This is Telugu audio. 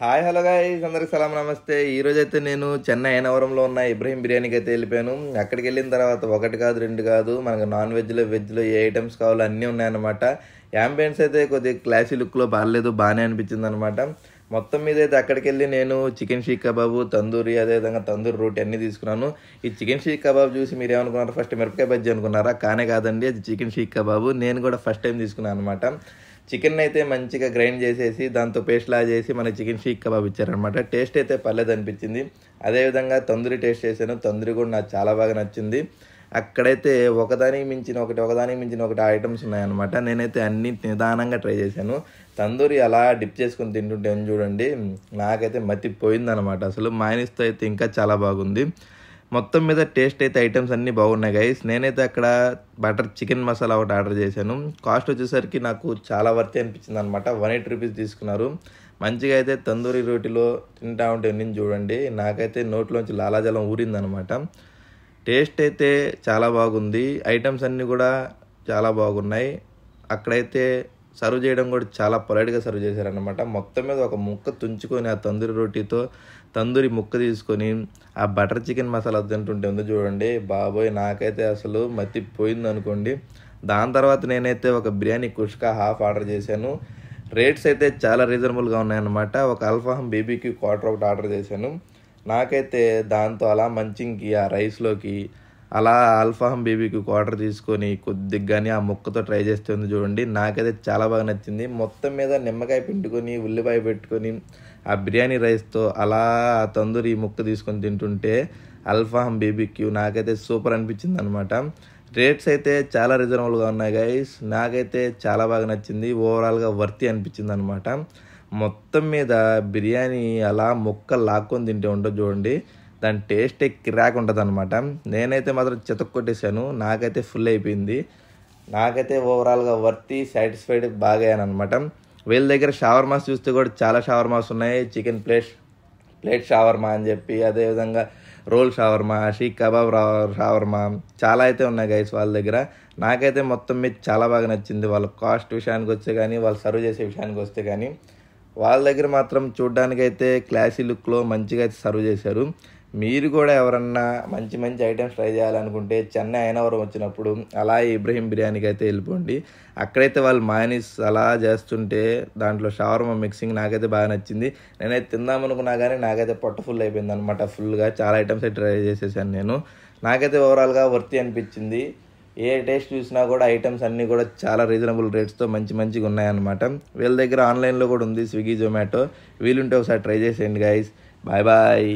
హాయ్ హలో గాయస్ అందరికి సలాం నమస్తే ఈరోజు అయితే నేను చెన్నై అయినవరంలో ఉన్న ఇబ్రహీం బిర్యానీకి అయితే వెళ్ళిపోయాను అక్కడికి వెళ్ళిన తర్వాత ఒకటి కాదు రెండు కాదు మనకు నాన్ వెజ్లో వెజ్లో ఏ ఐటమ్స్ కావాలో అన్నీ ఉన్నాయన్నమాట యాంబియన్స్ అయితే కొద్దిగా క్లాసీ లుక్లో బాగాలేదు బాగానే అనిపించింది అనమాట మొత్తం మీద అయితే అక్కడికి వెళ్ళి నేను చికెన్ షీక్ కబాబు తందూరి అదేవిధంగా తందూరి రోటీ అన్నీ తీసుకున్నాను ఈ చికెన్ షీక్ కబాబ్ చూసి మీరు ఏమనుకున్నారు ఫస్ట్ మిరపకాయ బజ్జీ అనుకున్నారా కానే కాదండి అది చికెన్ షీక్ కబాబు నేను కూడా ఫస్ట్ టైం తీసుకున్నాను అనమాట చికెన్ అయితే మంచిగా గ్రైండ్ చేసేసి దాంతో పేస్ట్లా చేసి మన చికెన్ షీక్ కబాబ్ ఇచ్చారనమాట టేస్ట్ అయితే పర్లేదు అనిపించింది అదేవిధంగా తందూరి టేస్ట్ చేశాను తందూరి కూడా నాకు చాలా బాగా నచ్చింది అక్కడైతే ఒకదానికి మించిన ఒకటి ఒకదానికి మించిన ఒకటి ఐటమ్స్ ఉన్నాయన్నమాట నేనైతే అన్ని నిదానంగా ట్రై చేశాను తందూరి అలా డిప్ చేసుకుని తింటుంటే చూడండి నాకైతే పోయిందనమాట అసలు మాయనిస్తే అయితే ఇంకా చాలా బాగుంది మొత్తం మీద టేస్ట్ అయితే ఐటమ్స్ అన్నీ బాగున్నాయి గైస్ నేనైతే అక్కడ బటర్ చికెన్ మసాలా ఒకటి ఆర్డర్ చేశాను కాస్ట్ వచ్చేసరికి నాకు చాలా వర్త్ అనిపించింది అనమాట వన్ ఎయిట్ రూపీస్ తీసుకున్నారు మంచిగా అయితే తందూరి రోటీలో తింటా ఉంటే నేను చూడండి నాకైతే నోట్లోంచి లాలాజలం ఊరిందనమాట టేస్ట్ అయితే చాలా బాగుంది ఐటమ్స్ అన్నీ కూడా చాలా బాగున్నాయి అక్కడైతే సర్వ్ చేయడం కూడా చాలా పొలైట్గా సర్వ్ చేశారనమాట మొత్తం మీద ఒక ముక్క తుంచుకొని ఆ తందూరి రొట్టితో తందూరి ముక్క తీసుకొని ఆ బటర్ చికెన్ మసాలా తింటుంటే ఉందో చూడండి బాబోయ్ నాకైతే అసలు పోయింది అనుకోండి దాని తర్వాత నేనైతే ఒక బిర్యానీ కుష్కా హాఫ్ ఆర్డర్ చేశాను రేట్స్ అయితే చాలా రీజనబుల్గా ఉన్నాయన్నమాట ఒక అల్ఫాహం బేబీకి క్వార్టర్ ఒకటి ఆర్డర్ చేశాను నాకైతే దాంతో అలా మంచి ఇంకి ఆ రైస్లోకి అలా ఆల్ఫాహం బేబీకి క్వార్టర్ తీసుకొని కొద్దిగానే ఆ ముక్కతో ట్రై చేస్తుంది చూడండి నాకైతే చాలా బాగా నచ్చింది మొత్తం మీద నిమ్మకాయ పిండుకొని ఉల్లిపాయ పెట్టుకొని ఆ బిర్యానీ రైస్తో అలా తందూరి ముక్క తీసుకొని తింటుంటే అల్ఫాహం బేబీ క్యూ నాకైతే సూపర్ అనిపించింది అనమాట రేట్స్ అయితే చాలా రీజనబుల్గా ఉన్నాయి గైస్ నాకైతే చాలా బాగా నచ్చింది ఓవరాల్గా వర్తి అనిపించింది అనమాట మొత్తం మీద బిర్యానీ అలా ముక్క లాక్కొని తింటే ఉంటుంది చూడండి దాని టేస్టే కిరాక్ ఉంటుంది అనమాట నేనైతే మాత్రం కొట్టేశాను నాకైతే ఫుల్ అయిపోయింది నాకైతే ఓవరాల్గా వర్తి సాటిస్ఫైడ్ బాగా అనమాట వీళ్ళ దగ్గర షవర్మాస్ చూస్తే కూడా చాలా షవర్మాస్ ఉన్నాయి చికెన్ ప్లేట్ ప్లేట్ షవర్మా అని చెప్పి అదేవిధంగా రోల్ షవర్మా షీక్ కబాబ్ షవర్మా చాలా అయితే ఉన్నాయి గైస్ వాళ్ళ దగ్గర నాకైతే మొత్తం మీద చాలా బాగా నచ్చింది వాళ్ళ కాస్ట్ విషయానికి వస్తే కానీ వాళ్ళు సర్వ్ చేసే విషయానికి వస్తే కానీ వాళ్ళ దగ్గర మాత్రం చూడ్డానికైతే క్లాసీ లుక్లో మంచిగా అయితే సర్వ్ చేశారు మీరు కూడా ఎవరన్నా మంచి మంచి ఐటమ్స్ ట్రై చేయాలనుకుంటే చెన్నై అయినవరం వచ్చినప్పుడు అలా ఇబ్రహీం బిర్యానీకి అయితే వెళ్ళిపోండి అక్కడైతే వాళ్ళు మాయనీస్ అలా చేస్తుంటే దాంట్లో షవర్మ మిక్సింగ్ నాకైతే బాగా నచ్చింది నేనైతే తిందామనుకున్నా కానీ నాకైతే పొట్ట ఫుల్ అయిపోయింది అనమాట ఫుల్గా చాలా ఐటమ్స్ అయితే ట్రై చేసేసాను నేను నాకైతే ఓవరాల్గా వర్తి అనిపించింది ఏ టేస్ట్ చూసినా కూడా ఐటమ్స్ అన్నీ కూడా చాలా రీజనబుల్ రేట్స్తో మంచి మంచిగా ఉన్నాయన్నమాట వీళ్ళ దగ్గర ఆన్లైన్లో కూడా ఉంది స్విగ్గీ జొమాటో వీలుంటే ఒకసారి ట్రై చేసేయండి గైస్ బాయ్ బాయ్